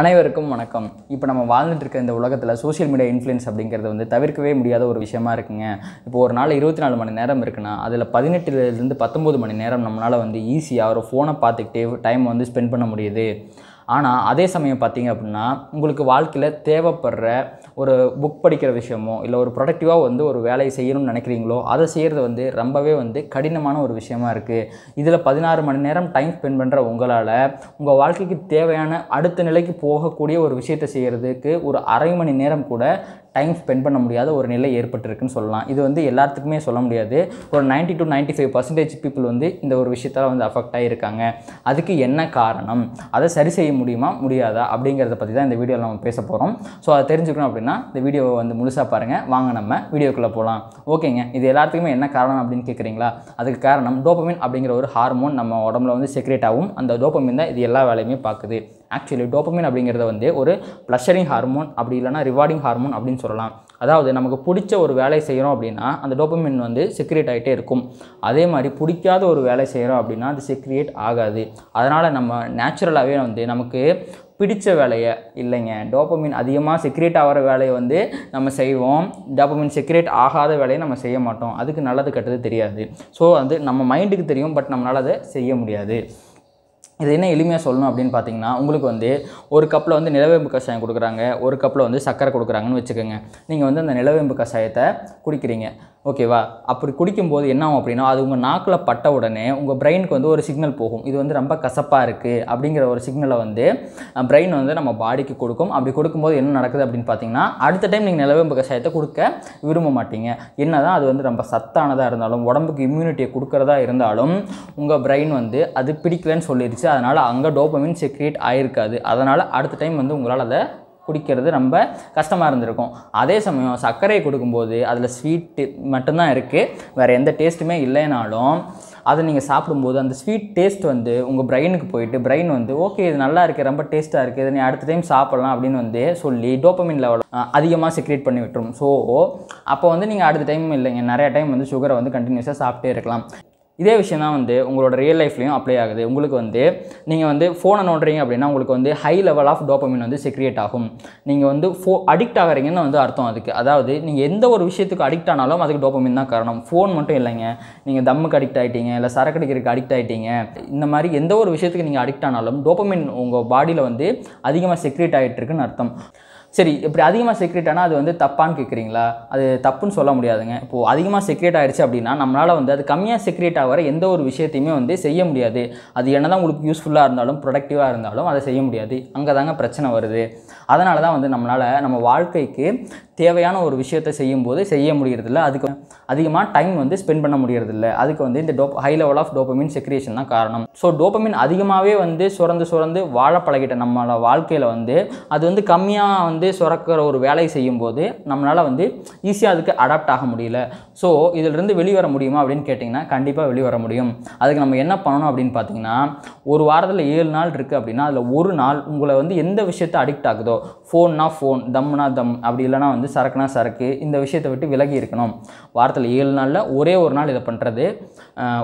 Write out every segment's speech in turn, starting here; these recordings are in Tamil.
அனைவருக்கும் வணக்கம் இப்போ நம்ம வாழ்ந்துட்டு இருக்க இந்த உலகத்தில் சோஷியல் மீடியா இன்ஃப்ளூயன்ஸ் அப்படிங்கிறது வந்து தவிர்க்கவே முடியாத ஒரு விஷயமா இருக்குங்க இப்போ ஒரு நாள் இருபத்தி நாலு மணி நேரம் இருக்குன்னா அதில் பதினெட்டுலேருந்து பத்தொம்போது மணி நேரம் நம்மளால் வந்து ஈஸியாக ஒரு ஃபோனை பார்த்துக்கிட்டே டைம் வந்து ஸ்பெண்ட் பண்ண முடியுது ஆனால் அதே சமயம் பார்த்தீங்க அப்படின்னா உங்களுக்கு வாழ்க்கையில் தேவைப்படுற ஒரு புக் படிக்கிற விஷயமோ இல்லை ஒரு ப்ரொடக்டிவாக வந்து ஒரு வேலையை செய்யணும்னு நினைக்கிறீங்களோ அதை செய்கிறது வந்து ரொம்பவே வந்து கடினமான ஒரு விஷயமா இருக்குது இதில் பதினாறு மணி நேரம் டைம் ஸ்பெண்ட் பண்ணுற உங்களால் உங்கள் வாழ்க்கைக்கு தேவையான அடுத்த நிலைக்கு போகக்கூடிய ஒரு விஷயத்தை செய்கிறதுக்கு ஒரு அரை மணி நேரம் கூட டைம் ஸ்பெண்ட் பண்ண முடியாத ஒரு நிலை ஏற்பட்டிருக்குன்னு சொல்லலாம் இது வந்து எல்லாத்துக்குமே சொல்ல முடியாது ஒரு ninety to ninety five percentage people வந்து இந்த ஒரு விஷயத்தால் வந்து அஃபெக்ட் ஆகியிருக்காங்க அதுக்கு என்ன காரணம் அதை சரி செய்ய முடியுமா முடியாதா அப்படிங்கிறத பற்றி தான் இந்த வீடியோவில் நம்ம பேச போகிறோம் ஸோ அதை தெரிஞ்சுக்கணும் அப்படின்னா இந்த வீடியோவை வந்து முழுசாக பாருங்கள் வாங்க நம்ம வீடியோக்குள்ளே போகலாம் ஓகேங்க இது எல்லாத்துக்குமே என்ன காரணம் அப்படின்னு கேட்குறீங்களா அதுக்கு காரணம் டோப்பமின் அப்படிங்கிற ஒரு ஹார்மோன் நம்ம உடம்புல வந்து செக்ரேட் ஆகும் அந்த டோப்பமின் தான் இது எல்லா வேலையுமே பார்க்குது ஆக்சுவலி டோப்பமின் அப்படிங்கிறத வந்து ஒரு ப்ளஷரிங் ஹார்மோன் அப்படி இல்லைனா ரிவார்டிங் ஹார்மோன் அப்படின்னு சொல்லலாம் அதாவது நமக்கு பிடிச்ச ஒரு வேலையை செய்கிறோம் அப்படின்னா அந்த டோப்பமின் வந்து செக்ரியேட் ஆகிட்டே இருக்கும் அதே மாதிரி பிடிக்காத ஒரு வேலை செய்கிறோம் அப்படின்னா அது செக்ரியேட் ஆகாது அதனால் நம்ம நேச்சுரலாகவே வந்து நமக்கு பிடித்த வேலையை இல்லைங்க டோப்பமின் அதிகமாக செக்ரியேட் ஆகிற வேலையை வந்து நம்ம செய்வோம் டோப்பமின் செக்ரியேட் ஆகாத வேலையை நம்ம செய்ய மாட்டோம் அதுக்கு நல்லது கெட்டது தெரியாது ஸோ வந்து நம்ம மைண்டுக்கு தெரியும் பட் நம்மளால் அதை செய்ய முடியாது இது என்ன எளிமையாக சொல்லணும் அப்படின்னு பார்த்தீங்கன்னா உங்களுக்கு வந்து ஒரு கப்பில் வந்து நிலவேம்பு கஷாயம் கொடுக்குறாங்க ஒரு கப்பில் வந்து சர்க்கரை கொடுக்குறாங்கன்னு வச்சுக்கோங்க நீங்கள் வந்து அந்த நிலவேம்பு கஷாயத்தை குடிக்கிறீங்க ஓகேவா அப்படி குடிக்கும்போது என்ன ஆகும் அப்படின்னா அது உங்கள் நாக்கில் பட்ட உடனே உங்கள் பிரெயினுக்கு வந்து ஒரு சிக்னல் போகும் இது வந்து ரொம்ப கசப்பாக இருக்குது அப்படிங்கிற ஒரு சிக்னலை வந்து பிரெயின் வந்து நம்ம பாடிக்கு கொடுக்கும் அப்படி கொடுக்கும்போது என்ன நடக்குது அப்படின்னு பார்த்தீங்கன்னா அடுத்த டைம் நீங்கள் நிலவேம்பு கஷாயத்தை கொடுக்க விரும்ப மாட்டீங்க என்ன தான் அது வந்து ரொம்ப சத்தானதாக இருந்தாலும் உடம்புக்கு இம்யூனிட்டியை கொடுக்குறதா இருந்தாலும் உங்கள் பிரெயின் வந்து அது பிடிக்கலன்னு சொல்லிடுச்சு அதனால் அங்கே டோப்பமின் செக்ரியேட் ஆகிருக்காது அதனால் அடுத்த டைம் வந்து உங்களால் அதை குடிக்கிறது ரொம்ப கஷ்டமாக இருந்திருக்கும் அதே சமயம் சர்க்கரை கொடுக்கும்போது அதில் ஸ்வீட்டு மட்டும்தான் இருக்குது வேறு எந்த டேஸ்ட்டுமே இல்லைனாலும் அதை நீங்கள் சாப்பிடும்போது அந்த ஸ்வீட் டேஸ்ட் வந்து உங்கள் பிரெயினுக்கு போயிட்டு பிரெயின் வந்து ஓகே இது நல்லா இருக்குது ரொம்ப டேஸ்ட்டாக இருக்குது இதை நீ அடுத்த டைம் சாப்பிட்லாம் அப்படின்னு வந்து சொல்லி டோப்பமின் லெவல் அதிகமாக செக்ரியேட் பண்ணி விட்டுரும் ஸோ அப்போ வந்து நீங்கள் அடுத்த டைம் இல்லைங்க நிறையா டைம் வந்து சுகரை வந்து கண்டினியூஸாக சாப்பிட்டே இருக்கலாம் இதே விஷயம் தான் வந்து உங்களோட ரியல் லைஃப்லையும் அப்ளை ஆகுது உங்களுக்கு வந்து நீங்கள் வந்து ஃபோனை நோண்டுறீங்க அப்படின்னா உங்களுக்கு வந்து ஹை லெவல் ஆஃப் டோப்பமின் வந்து செக்ரியேட் ஆகும் நீங்கள் வந்து ஃபோ அடிக்ட் ஆகிறீங்கன்னு வந்து அர்த்தம் அதுக்கு அதாவது நீங்கள் எந்த ஒரு விஷயத்துக்கு அடிக்ட் ஆனாலும் அதுக்கு டோப்பமின் தான் காரணம் ஃபோன் மட்டும் இல்லைங்க நீங்கள் தம்முக்கு அடிக்ட் ஆகிட்டீங்க இல்லை சரக்கு அடிக்கிறதுக்கு அடிக்ட் ஆகிட்டீங்க இந்த மாதிரி எந்த ஒரு விஷயத்துக்கு நீங்கள் அடிக்ட் ஆனாலும் டோப்பமின் உங்கள் பாடியில் வந்து அதிகமாக செக்ரியேட் ஆகிட்டு இருக்குன்னு அர்த்தம் சரி இப்படி அதிகமாக சீக்ரெட் ஆனால் அது வந்து தப்பான்னு கேட்குறீங்களா அது தப்புன்னு சொல்ல முடியாதுங்க இப்போது அதிகமாக செக்ரேட் ஆகிடுச்சு அப்படின்னா நம்மளால் வந்து அது கம்மியாக செக்ரேட் ஆகிற எந்த ஒரு விஷயத்தையுமே வந்து செய்ய முடியாது அது என்ன தான் உங்களுக்கு யூஸ்ஃபுல்லாக இருந்தாலும் ப்ரொடக்டிவாக இருந்தாலும் அதை செய்ய முடியாது அங்கே தாங்க பிரச்சனை வருது அதனால தான் வந்து நம்மளால் நம்ம வாழ்க்கைக்கு தேவையான ஒரு விஷயத்தை செய்யும்போது செய்ய முடியறதில்ல அதுக்கு அதிகமாக டைம் வந்து ஸ்பெண்ட் பண்ண முடியறதில்ல அதுக்கு வந்து இந்த dope high level of dopamine secretion தான் காரணம் ஸோ டோப்பமின் அதிகமாகவே வந்து சுரந்து சுரந்து வாழ பழகிட்ட நம்மளோட வாழ்க்கையில் வந்து அது வந்து கம்மியாக வந்து வந்து சுரக்கிற ஒரு வேலை செய்யும்போது நம்மளால் வந்து ஈஸியாக அதுக்கு அடாப்ட் ஆக முடியல ஸோ இதிலிருந்து வெளிவர முடியுமா அப்படின்னு கேட்டிங்கன்னா கண்டிப்பாக வெளிவர முடியும் அதுக்கு நம்ம என்ன பண்ணணும் அப்படின்னு பார்த்தீங்கன்னா ஒரு வாரத்தில் ஏழு நாள் இருக்குது அப்படின்னா அதில் ஒரு நாள் உங்களை வந்து எந்த விஷயத்தை அடிக்ட் ஆகுதோ ஃபோன்னா ஃபோன் தம்னா தம் அப்படி இல்லைனா வந்து சரக்குனா சரக்கு இந்த விஷயத்தை விட்டு விலகி இருக்கணும் வாரத்தில் ஏழு நாளில் ஒரே ஒரு நாள் இதை பண்ணுறது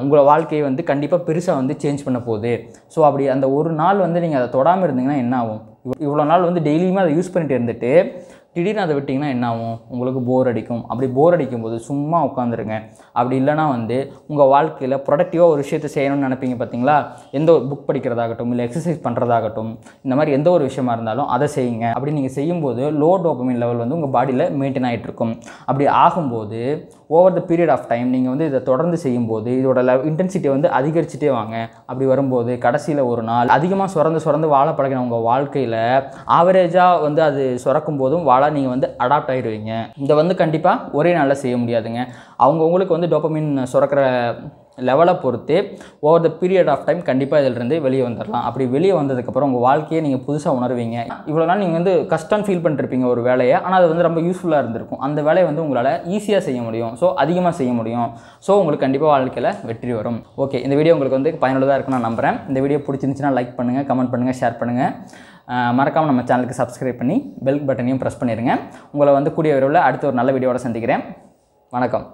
உங்களை வாழ்க்கையை வந்து கண்டிப்பாக பெருசாக வந்து சேஞ்ச் பண்ண போகுது ஸோ அப்படி அந்த ஒரு நாள் வந்து நீங்கள் அதை தொடாமல் இருந்தீங்கன்னா என்ன ஆகும் இவ்வளோ நாள் வந்து டெய்லியுமே அதை யூஸ் பண்ணிட்டு இருந்துட்டு திடீர்னு அதை விட்டிங்கன்னா என்ன ஆகும் உங்களுக்கு போர் அடிக்கும் அப்படி போர் அடிக்கும்போது சும்மா உட்காந்துருங்க அப்படி இல்லைனா வந்து உங்கள் வாழ்க்கையில் ப்ரொடக்டிவாக ஒரு விஷயத்தை செய்யணும்னு நினைப்பீங்க பார்த்தீங்களா எந்த ஒரு புக் படிக்கிறதாகட்டும் இல்லை எக்ஸசைஸ் பண்ணுறதாகட்டும் இந்த மாதிரி எந்த ஒரு விஷயமா இருந்தாலும் அதை செய்யுங்க அப்படி நீங்கள் செய்யும்போது லோ டோப்பமின் லெவல் வந்து உங்கள் பாடியில் மெயின்டைன் ஆகிட்டு இருக்கும் அப்படி ஆகும்போது over the period of time நீங்கள் வந்து இதை தொடர்ந்து செய்யும்போது இதோட லெவ் இன்டென்சிட்டி வந்து அதிகரிச்சுட்டே வாங்க அப்படி வரும்போது கடைசியில் ஒரு நாள் அதிகமாக சுரந்து சுரந்து வாழ பழகின உங்கள் வாழ்க்கையில் ஆவரேஜாக வந்து அது சுரக்கும் போதும் வாழ மெத்தடாக நீங்கள் வந்து அடாப்ட் ஆகிடுவீங்க இதை வந்து கண்டிப்பாக ஒரே நாளில் செய்ய முடியாதுங்க அவங்கவுங்களுக்கு வந்து டோப்பமின் சுரக்கிற லெவலை பொறுத்து over the period of time கண்டிப்பாக இதிலிருந்து வெளியே வந்துடலாம் அப்படி வெளியே வந்ததுக்கப்புறம் உங்கள் வாழ்க்கையை நீங்கள் புதுசாக உணர்வீங்க இவ்வளோ நாள் நீங்கள் வந்து கஷ்டம் ஃபீல் பண்ணிருப்பீங்க ஒரு வேலையை ஆனால் அது வந்து ரொம்ப யூஸ்ஃபுல்லாக இருந்திருக்கும் அந்த வேலையை வந்து உங்களால் ஈஸியாக செய்ய முடியும் ஸோ அதிகமாக செய்ய முடியும் ஸோ உங்களுக்கு கண்டிப்பாக வாழ்க்கையில் வெற்றி வரும் ஓகே இந்த வீடியோ உங்களுக்கு வந்து பயனுள்ளதாக இருக்குன்னு நான் நம்புகிறேன் இந்த வீடியோ பிடிச்சிருந்துச்சுன்னா லைக் பண்ணுங்கள் கமெண்ட் பண்ணுங்கள் ஷேர் பண்ணுங்கள் மறக்காமல் நம்ம சேனலுக்கு சப்ஸ்கிரைப் பண்ணி பெல் பட்டனையும் ப்ரெஸ் பண்ணிடுங்க உங்களை வந்து கூடிய விரைவில் அடுத்த ஒரு நல்ல வீடியோட சந்திக்கிறேன் வணக்கம்